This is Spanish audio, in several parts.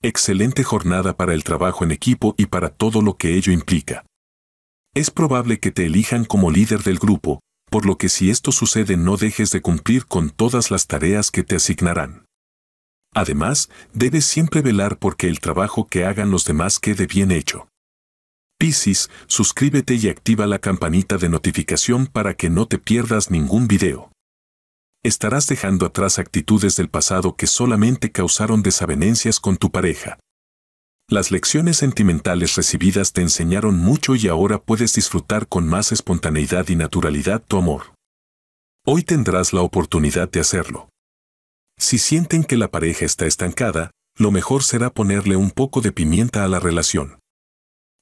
Excelente jornada para el trabajo en equipo y para todo lo que ello implica. Es probable que te elijan como líder del grupo, por lo que si esto sucede no dejes de cumplir con todas las tareas que te asignarán. Además, debes siempre velar porque el trabajo que hagan los demás quede bien hecho. Piscis, suscríbete y activa la campanita de notificación para que no te pierdas ningún video estarás dejando atrás actitudes del pasado que solamente causaron desavenencias con tu pareja. Las lecciones sentimentales recibidas te enseñaron mucho y ahora puedes disfrutar con más espontaneidad y naturalidad tu amor. Hoy tendrás la oportunidad de hacerlo. Si sienten que la pareja está estancada, lo mejor será ponerle un poco de pimienta a la relación.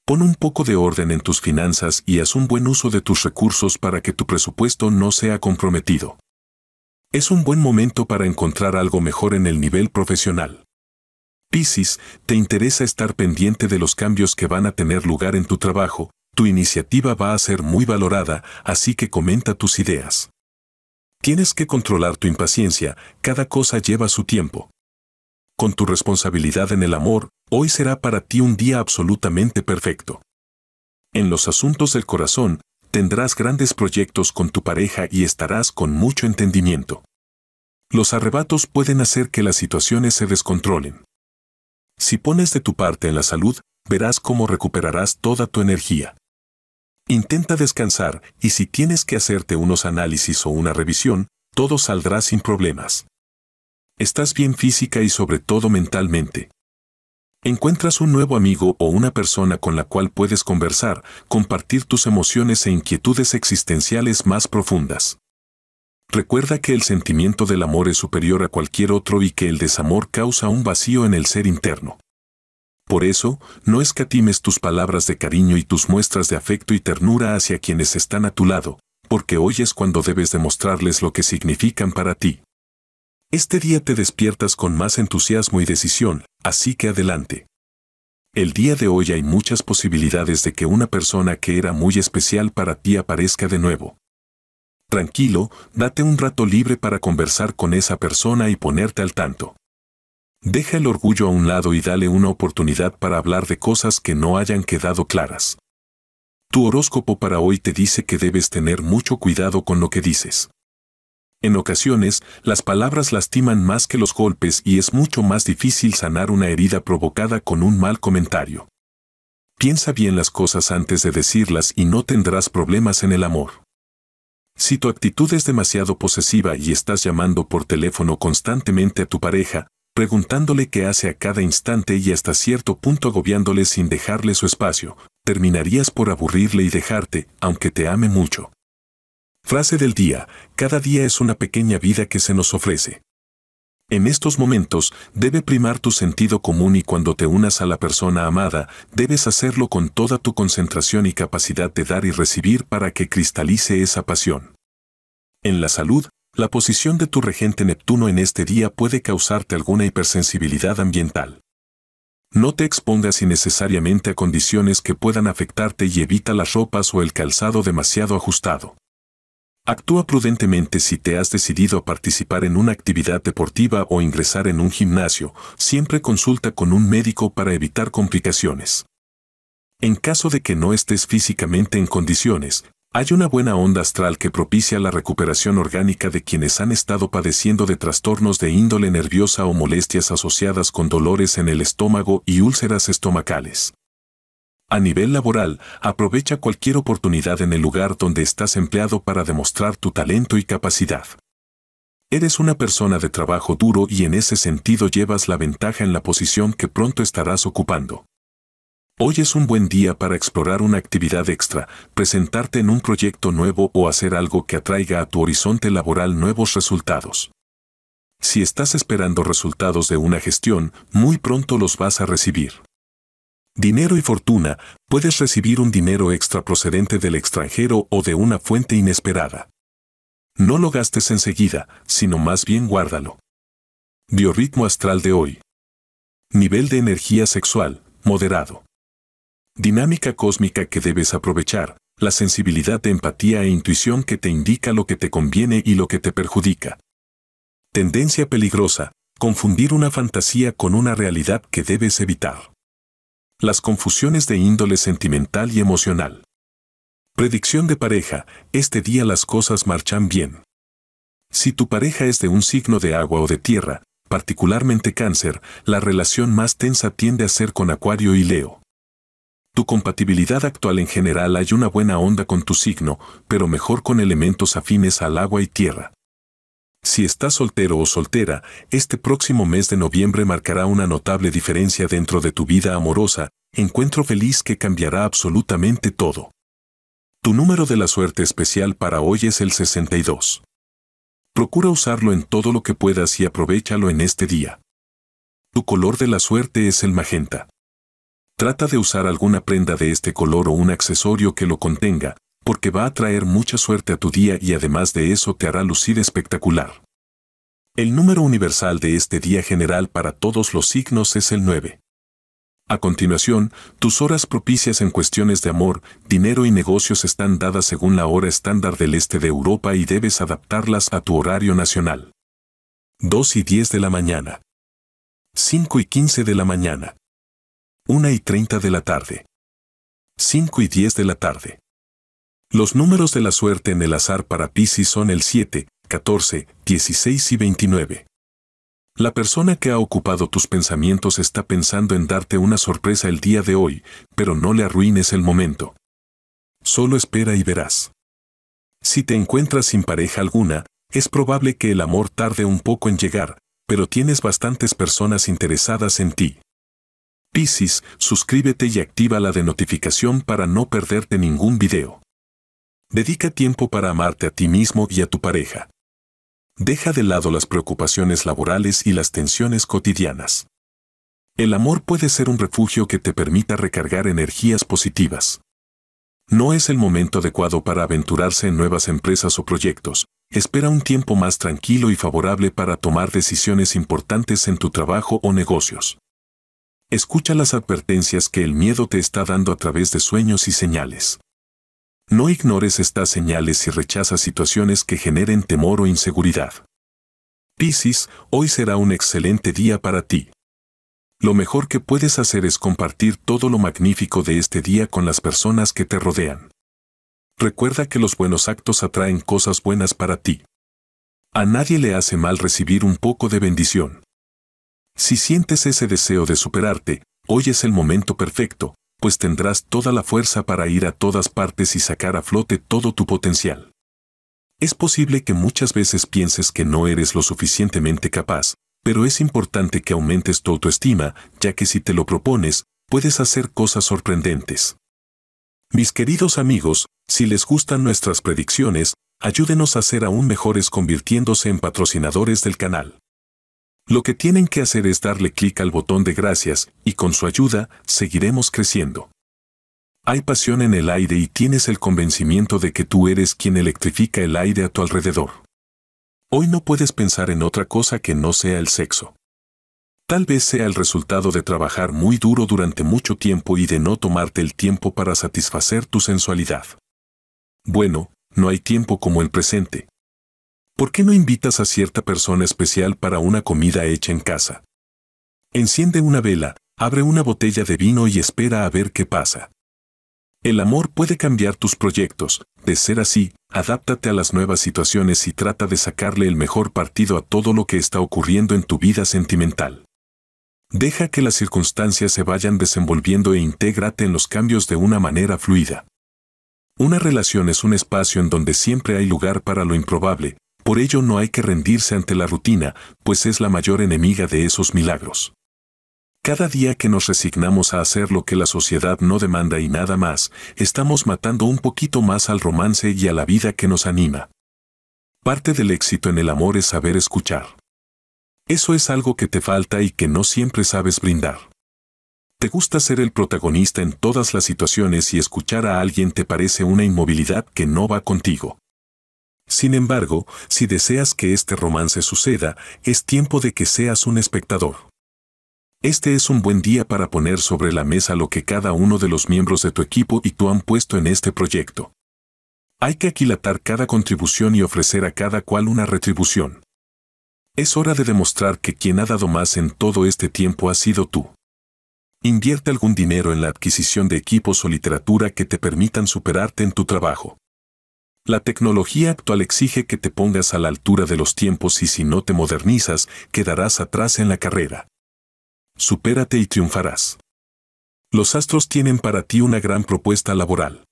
Pon un poco de orden en tus finanzas y haz un buen uso de tus recursos para que tu presupuesto no sea comprometido. Es un buen momento para encontrar algo mejor en el nivel profesional. Piscis, te interesa estar pendiente de los cambios que van a tener lugar en tu trabajo, tu iniciativa va a ser muy valorada, así que comenta tus ideas. Tienes que controlar tu impaciencia, cada cosa lleva su tiempo. Con tu responsabilidad en el amor, hoy será para ti un día absolutamente perfecto. En los asuntos del corazón, tendrás grandes proyectos con tu pareja y estarás con mucho entendimiento. Los arrebatos pueden hacer que las situaciones se descontrolen. Si pones de tu parte en la salud, verás cómo recuperarás toda tu energía. Intenta descansar y si tienes que hacerte unos análisis o una revisión, todo saldrá sin problemas. Estás bien física y sobre todo mentalmente. Encuentras un nuevo amigo o una persona con la cual puedes conversar, compartir tus emociones e inquietudes existenciales más profundas. Recuerda que el sentimiento del amor es superior a cualquier otro y que el desamor causa un vacío en el ser interno. Por eso, no escatimes tus palabras de cariño y tus muestras de afecto y ternura hacia quienes están a tu lado, porque hoy es cuando debes demostrarles lo que significan para ti. Este día te despiertas con más entusiasmo y decisión, así que adelante. El día de hoy hay muchas posibilidades de que una persona que era muy especial para ti aparezca de nuevo. Tranquilo, date un rato libre para conversar con esa persona y ponerte al tanto. Deja el orgullo a un lado y dale una oportunidad para hablar de cosas que no hayan quedado claras. Tu horóscopo para hoy te dice que debes tener mucho cuidado con lo que dices. En ocasiones, las palabras lastiman más que los golpes y es mucho más difícil sanar una herida provocada con un mal comentario. Piensa bien las cosas antes de decirlas y no tendrás problemas en el amor. Si tu actitud es demasiado posesiva y estás llamando por teléfono constantemente a tu pareja, preguntándole qué hace a cada instante y hasta cierto punto agobiándole sin dejarle su espacio, terminarías por aburrirle y dejarte, aunque te ame mucho. Frase del día, cada día es una pequeña vida que se nos ofrece. En estos momentos debe primar tu sentido común y cuando te unas a la persona amada, debes hacerlo con toda tu concentración y capacidad de dar y recibir para que cristalice esa pasión. En la salud, la posición de tu regente Neptuno en este día puede causarte alguna hipersensibilidad ambiental. No te expongas innecesariamente a condiciones que puedan afectarte y evita las ropas o el calzado demasiado ajustado. Actúa prudentemente si te has decidido a participar en una actividad deportiva o ingresar en un gimnasio, siempre consulta con un médico para evitar complicaciones. En caso de que no estés físicamente en condiciones, hay una buena onda astral que propicia la recuperación orgánica de quienes han estado padeciendo de trastornos de índole nerviosa o molestias asociadas con dolores en el estómago y úlceras estomacales. A nivel laboral, aprovecha cualquier oportunidad en el lugar donde estás empleado para demostrar tu talento y capacidad. Eres una persona de trabajo duro y en ese sentido llevas la ventaja en la posición que pronto estarás ocupando. Hoy es un buen día para explorar una actividad extra, presentarte en un proyecto nuevo o hacer algo que atraiga a tu horizonte laboral nuevos resultados. Si estás esperando resultados de una gestión, muy pronto los vas a recibir. Dinero y fortuna, puedes recibir un dinero extra procedente del extranjero o de una fuente inesperada. No lo gastes enseguida, sino más bien guárdalo. Biorritmo astral de hoy. Nivel de energía sexual, moderado. Dinámica cósmica que debes aprovechar, la sensibilidad de empatía e intuición que te indica lo que te conviene y lo que te perjudica. Tendencia peligrosa, confundir una fantasía con una realidad que debes evitar. Las confusiones de índole sentimental y emocional. Predicción de pareja, este día las cosas marchan bien. Si tu pareja es de un signo de agua o de tierra, particularmente cáncer, la relación más tensa tiende a ser con Acuario y Leo. Tu compatibilidad actual en general hay una buena onda con tu signo, pero mejor con elementos afines al agua y tierra. Si estás soltero o soltera, este próximo mes de noviembre marcará una notable diferencia dentro de tu vida amorosa, encuentro feliz que cambiará absolutamente todo. Tu número de la suerte especial para hoy es el 62. Procura usarlo en todo lo que puedas y aprovechalo en este día. Tu color de la suerte es el magenta. Trata de usar alguna prenda de este color o un accesorio que lo contenga, porque va a traer mucha suerte a tu día y además de eso te hará lucir espectacular. El número universal de este día general para todos los signos es el 9. A continuación, tus horas propicias en cuestiones de amor, dinero y negocios están dadas según la hora estándar del este de Europa y debes adaptarlas a tu horario nacional. 2 y 10 de la mañana. 5 y 15 de la mañana. 1 y 30 de la tarde. 5 y 10 de la tarde. Los números de la suerte en el azar para Pisces son el 7, 14, 16 y 29. La persona que ha ocupado tus pensamientos está pensando en darte una sorpresa el día de hoy, pero no le arruines el momento. Solo espera y verás. Si te encuentras sin pareja alguna, es probable que el amor tarde un poco en llegar, pero tienes bastantes personas interesadas en ti. Piscis, suscríbete y activa la de notificación para no perderte ningún video. Dedica tiempo para amarte a ti mismo y a tu pareja. Deja de lado las preocupaciones laborales y las tensiones cotidianas. El amor puede ser un refugio que te permita recargar energías positivas. No es el momento adecuado para aventurarse en nuevas empresas o proyectos. Espera un tiempo más tranquilo y favorable para tomar decisiones importantes en tu trabajo o negocios. Escucha las advertencias que el miedo te está dando a través de sueños y señales. No ignores estas señales y rechaza situaciones que generen temor o inseguridad. Piscis, hoy será un excelente día para ti. Lo mejor que puedes hacer es compartir todo lo magnífico de este día con las personas que te rodean. Recuerda que los buenos actos atraen cosas buenas para ti. A nadie le hace mal recibir un poco de bendición. Si sientes ese deseo de superarte, hoy es el momento perfecto, pues tendrás toda la fuerza para ir a todas partes y sacar a flote todo tu potencial. Es posible que muchas veces pienses que no eres lo suficientemente capaz, pero es importante que aumentes tu autoestima, ya que si te lo propones, puedes hacer cosas sorprendentes. Mis queridos amigos, si les gustan nuestras predicciones, ayúdenos a ser aún mejores convirtiéndose en patrocinadores del canal. Lo que tienen que hacer es darle clic al botón de gracias y con su ayuda seguiremos creciendo. Hay pasión en el aire y tienes el convencimiento de que tú eres quien electrifica el aire a tu alrededor. Hoy no puedes pensar en otra cosa que no sea el sexo. Tal vez sea el resultado de trabajar muy duro durante mucho tiempo y de no tomarte el tiempo para satisfacer tu sensualidad. Bueno, no hay tiempo como el presente, ¿Por qué no invitas a cierta persona especial para una comida hecha en casa? Enciende una vela, abre una botella de vino y espera a ver qué pasa. El amor puede cambiar tus proyectos. De ser así, adáptate a las nuevas situaciones y trata de sacarle el mejor partido a todo lo que está ocurriendo en tu vida sentimental. Deja que las circunstancias se vayan desenvolviendo e intégrate en los cambios de una manera fluida. Una relación es un espacio en donde siempre hay lugar para lo improbable, por ello no hay que rendirse ante la rutina, pues es la mayor enemiga de esos milagros. Cada día que nos resignamos a hacer lo que la sociedad no demanda y nada más, estamos matando un poquito más al romance y a la vida que nos anima. Parte del éxito en el amor es saber escuchar. Eso es algo que te falta y que no siempre sabes brindar. Te gusta ser el protagonista en todas las situaciones y escuchar a alguien te parece una inmovilidad que no va contigo. Sin embargo, si deseas que este romance suceda, es tiempo de que seas un espectador. Este es un buen día para poner sobre la mesa lo que cada uno de los miembros de tu equipo y tú han puesto en este proyecto. Hay que aquilatar cada contribución y ofrecer a cada cual una retribución. Es hora de demostrar que quien ha dado más en todo este tiempo ha sido tú. Invierte algún dinero en la adquisición de equipos o literatura que te permitan superarte en tu trabajo. La tecnología actual exige que te pongas a la altura de los tiempos y si no te modernizas, quedarás atrás en la carrera. Supérate y triunfarás. Los astros tienen para ti una gran propuesta laboral.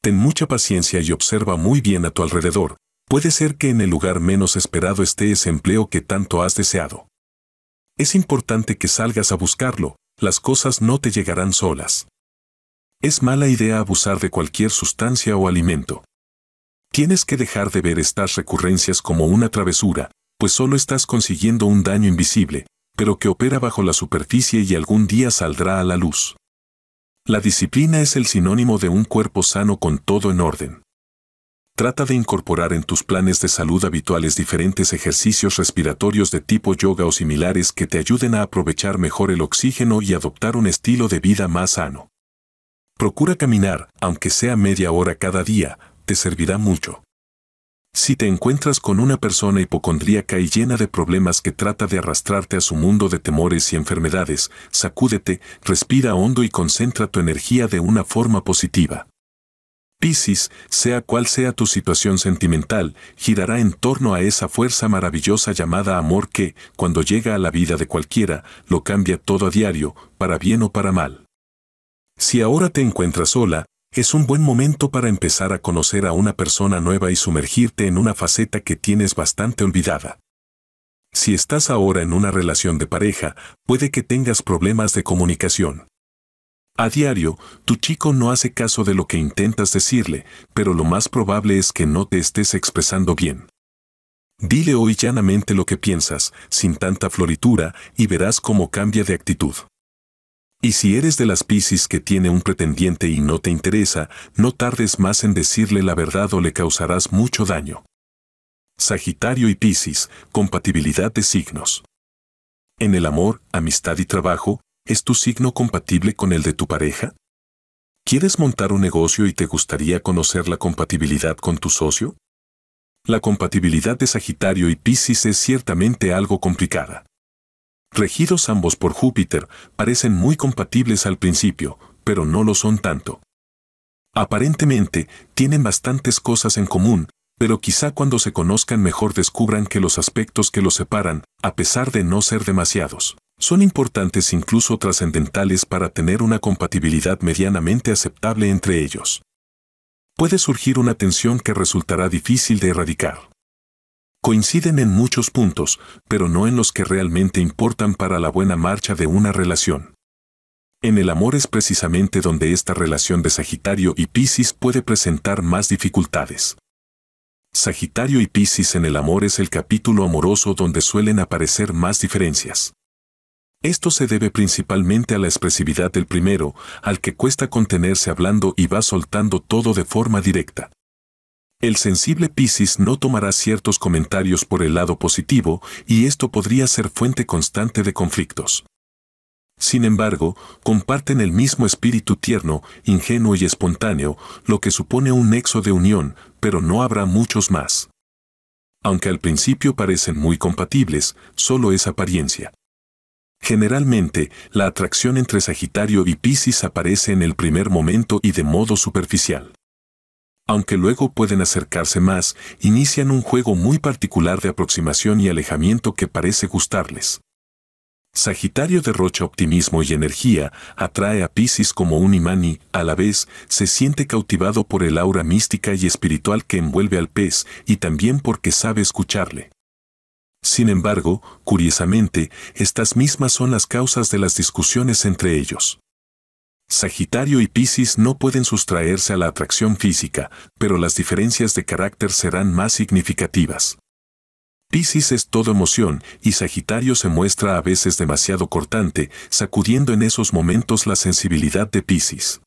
Ten mucha paciencia y observa muy bien a tu alrededor. Puede ser que en el lugar menos esperado esté ese empleo que tanto has deseado. Es importante que salgas a buscarlo, las cosas no te llegarán solas. Es mala idea abusar de cualquier sustancia o alimento. Tienes que dejar de ver estas recurrencias como una travesura, pues solo estás consiguiendo un daño invisible, pero que opera bajo la superficie y algún día saldrá a la luz. La disciplina es el sinónimo de un cuerpo sano con todo en orden. Trata de incorporar en tus planes de salud habituales diferentes ejercicios respiratorios de tipo yoga o similares que te ayuden a aprovechar mejor el oxígeno y adoptar un estilo de vida más sano. Procura caminar, aunque sea media hora cada día, te servirá mucho. Si te encuentras con una persona hipocondríaca y llena de problemas que trata de arrastrarte a su mundo de temores y enfermedades, sacúdete, respira hondo y concentra tu energía de una forma positiva. Piscis, sea cual sea tu situación sentimental, girará en torno a esa fuerza maravillosa llamada amor que, cuando llega a la vida de cualquiera, lo cambia todo a diario, para bien o para mal. Si ahora te encuentras sola, es un buen momento para empezar a conocer a una persona nueva y sumergirte en una faceta que tienes bastante olvidada. Si estás ahora en una relación de pareja, puede que tengas problemas de comunicación. A diario, tu chico no hace caso de lo que intentas decirle, pero lo más probable es que no te estés expresando bien. Dile hoy llanamente lo que piensas, sin tanta floritura, y verás cómo cambia de actitud. Y si eres de las Piscis que tiene un pretendiente y no te interesa, no tardes más en decirle la verdad o le causarás mucho daño. Sagitario y Piscis, compatibilidad de signos. En el amor, amistad y trabajo, ¿es tu signo compatible con el de tu pareja? ¿Quieres montar un negocio y te gustaría conocer la compatibilidad con tu socio? La compatibilidad de Sagitario y Piscis es ciertamente algo complicada regidos ambos por Júpiter, parecen muy compatibles al principio, pero no lo son tanto. Aparentemente, tienen bastantes cosas en común, pero quizá cuando se conozcan mejor descubran que los aspectos que los separan, a pesar de no ser demasiados, son importantes incluso trascendentales para tener una compatibilidad medianamente aceptable entre ellos. Puede surgir una tensión que resultará difícil de erradicar coinciden en muchos puntos, pero no en los que realmente importan para la buena marcha de una relación. En el amor es precisamente donde esta relación de Sagitario y Piscis puede presentar más dificultades. Sagitario y Piscis en el amor es el capítulo amoroso donde suelen aparecer más diferencias. Esto se debe principalmente a la expresividad del primero, al que cuesta contenerse hablando y va soltando todo de forma directa. El sensible Piscis no tomará ciertos comentarios por el lado positivo y esto podría ser fuente constante de conflictos. Sin embargo, comparten el mismo espíritu tierno, ingenuo y espontáneo, lo que supone un nexo de unión, pero no habrá muchos más. Aunque al principio parecen muy compatibles, solo es apariencia. Generalmente, la atracción entre Sagitario y Piscis aparece en el primer momento y de modo superficial aunque luego pueden acercarse más, inician un juego muy particular de aproximación y alejamiento que parece gustarles. Sagitario derrocha optimismo y energía, atrae a Pisces como un imán y, a la vez, se siente cautivado por el aura mística y espiritual que envuelve al pez y también porque sabe escucharle. Sin embargo, curiosamente, estas mismas son las causas de las discusiones entre ellos. Sagitario y Piscis no pueden sustraerse a la atracción física, pero las diferencias de carácter serán más significativas. Piscis es todo emoción y Sagitario se muestra a veces demasiado cortante, sacudiendo en esos momentos la sensibilidad de Piscis.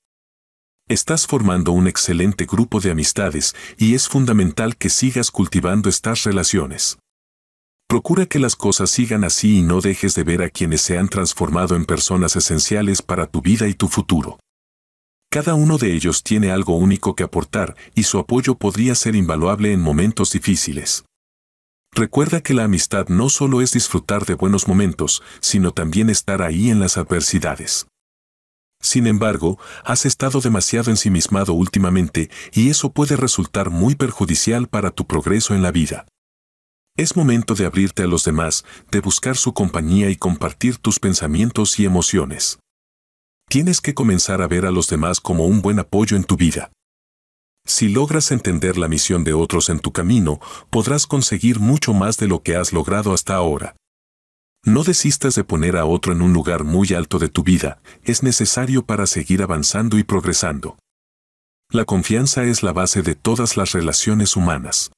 Estás formando un excelente grupo de amistades y es fundamental que sigas cultivando estas relaciones. Procura que las cosas sigan así y no dejes de ver a quienes se han transformado en personas esenciales para tu vida y tu futuro. Cada uno de ellos tiene algo único que aportar y su apoyo podría ser invaluable en momentos difíciles. Recuerda que la amistad no solo es disfrutar de buenos momentos, sino también estar ahí en las adversidades. Sin embargo, has estado demasiado ensimismado últimamente y eso puede resultar muy perjudicial para tu progreso en la vida. Es momento de abrirte a los demás, de buscar su compañía y compartir tus pensamientos y emociones. Tienes que comenzar a ver a los demás como un buen apoyo en tu vida. Si logras entender la misión de otros en tu camino, podrás conseguir mucho más de lo que has logrado hasta ahora. No desistas de poner a otro en un lugar muy alto de tu vida, es necesario para seguir avanzando y progresando. La confianza es la base de todas las relaciones humanas.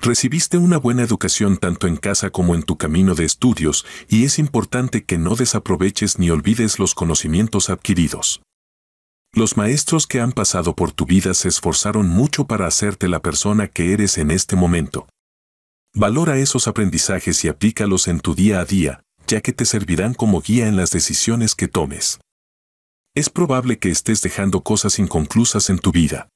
Recibiste una buena educación tanto en casa como en tu camino de estudios y es importante que no desaproveches ni olvides los conocimientos adquiridos. Los maestros que han pasado por tu vida se esforzaron mucho para hacerte la persona que eres en este momento. Valora esos aprendizajes y aplícalos en tu día a día, ya que te servirán como guía en las decisiones que tomes. Es probable que estés dejando cosas inconclusas en tu vida.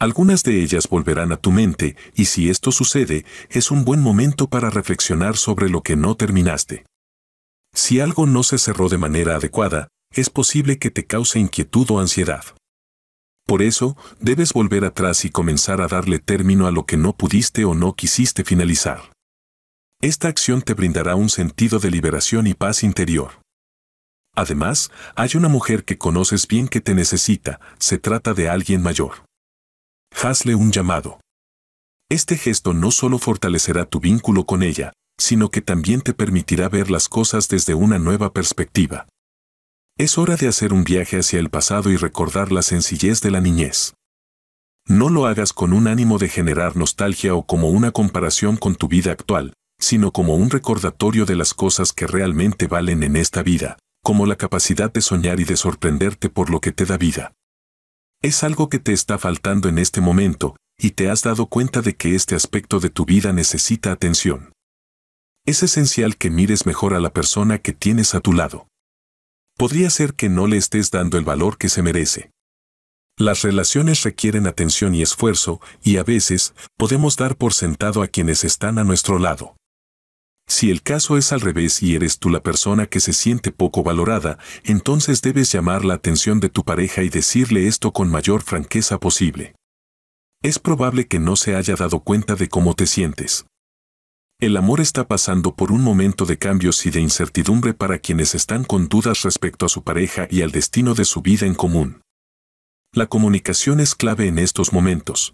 Algunas de ellas volverán a tu mente y si esto sucede, es un buen momento para reflexionar sobre lo que no terminaste. Si algo no se cerró de manera adecuada, es posible que te cause inquietud o ansiedad. Por eso, debes volver atrás y comenzar a darle término a lo que no pudiste o no quisiste finalizar. Esta acción te brindará un sentido de liberación y paz interior. Además, hay una mujer que conoces bien que te necesita, se trata de alguien mayor hazle un llamado. Este gesto no solo fortalecerá tu vínculo con ella, sino que también te permitirá ver las cosas desde una nueva perspectiva. Es hora de hacer un viaje hacia el pasado y recordar la sencillez de la niñez. No lo hagas con un ánimo de generar nostalgia o como una comparación con tu vida actual, sino como un recordatorio de las cosas que realmente valen en esta vida, como la capacidad de soñar y de sorprenderte por lo que te da vida. Es algo que te está faltando en este momento, y te has dado cuenta de que este aspecto de tu vida necesita atención. Es esencial que mires mejor a la persona que tienes a tu lado. Podría ser que no le estés dando el valor que se merece. Las relaciones requieren atención y esfuerzo, y a veces podemos dar por sentado a quienes están a nuestro lado. Si el caso es al revés y eres tú la persona que se siente poco valorada, entonces debes llamar la atención de tu pareja y decirle esto con mayor franqueza posible. Es probable que no se haya dado cuenta de cómo te sientes. El amor está pasando por un momento de cambios y de incertidumbre para quienes están con dudas respecto a su pareja y al destino de su vida en común. La comunicación es clave en estos momentos.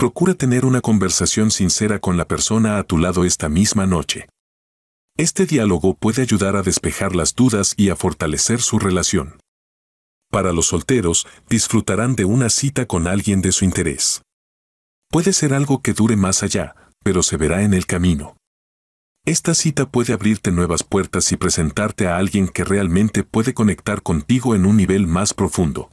Procura tener una conversación sincera con la persona a tu lado esta misma noche. Este diálogo puede ayudar a despejar las dudas y a fortalecer su relación. Para los solteros, disfrutarán de una cita con alguien de su interés. Puede ser algo que dure más allá, pero se verá en el camino. Esta cita puede abrirte nuevas puertas y presentarte a alguien que realmente puede conectar contigo en un nivel más profundo.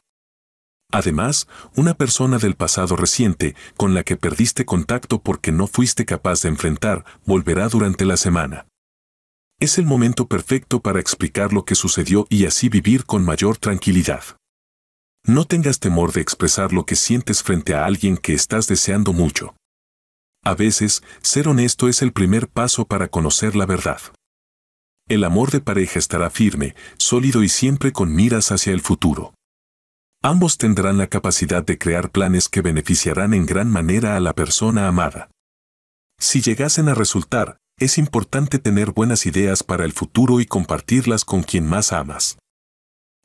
Además, una persona del pasado reciente, con la que perdiste contacto porque no fuiste capaz de enfrentar, volverá durante la semana. Es el momento perfecto para explicar lo que sucedió y así vivir con mayor tranquilidad. No tengas temor de expresar lo que sientes frente a alguien que estás deseando mucho. A veces, ser honesto es el primer paso para conocer la verdad. El amor de pareja estará firme, sólido y siempre con miras hacia el futuro. Ambos tendrán la capacidad de crear planes que beneficiarán en gran manera a la persona amada. Si llegasen a resultar, es importante tener buenas ideas para el futuro y compartirlas con quien más amas.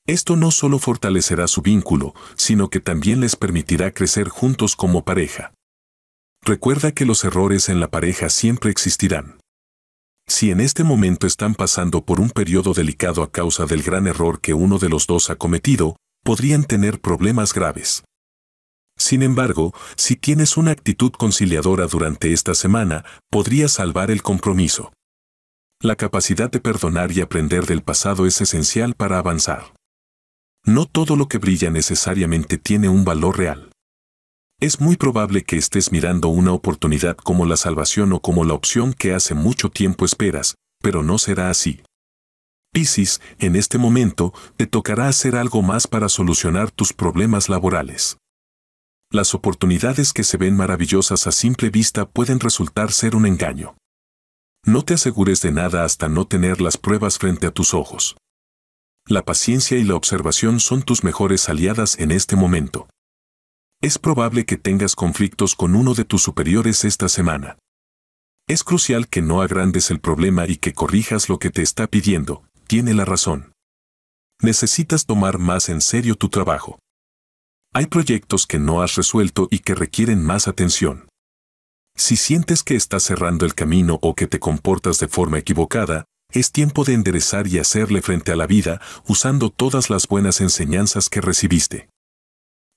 Esto no solo fortalecerá su vínculo, sino que también les permitirá crecer juntos como pareja. Recuerda que los errores en la pareja siempre existirán. Si en este momento están pasando por un periodo delicado a causa del gran error que uno de los dos ha cometido, podrían tener problemas graves. Sin embargo, si tienes una actitud conciliadora durante esta semana, podría salvar el compromiso. La capacidad de perdonar y aprender del pasado es esencial para avanzar. No todo lo que brilla necesariamente tiene un valor real. Es muy probable que estés mirando una oportunidad como la salvación o como la opción que hace mucho tiempo esperas, pero no será así. Piscis, en este momento, te tocará hacer algo más para solucionar tus problemas laborales. Las oportunidades que se ven maravillosas a simple vista pueden resultar ser un engaño. No te asegures de nada hasta no tener las pruebas frente a tus ojos. La paciencia y la observación son tus mejores aliadas en este momento. Es probable que tengas conflictos con uno de tus superiores esta semana. Es crucial que no agrandes el problema y que corrijas lo que te está pidiendo, tiene la razón. Necesitas tomar más en serio tu trabajo. Hay proyectos que no has resuelto y que requieren más atención. Si sientes que estás cerrando el camino o que te comportas de forma equivocada, es tiempo de enderezar y hacerle frente a la vida usando todas las buenas enseñanzas que recibiste.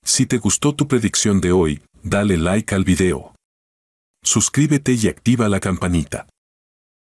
Si te gustó tu predicción de hoy, dale like al video. Suscríbete y activa la campanita.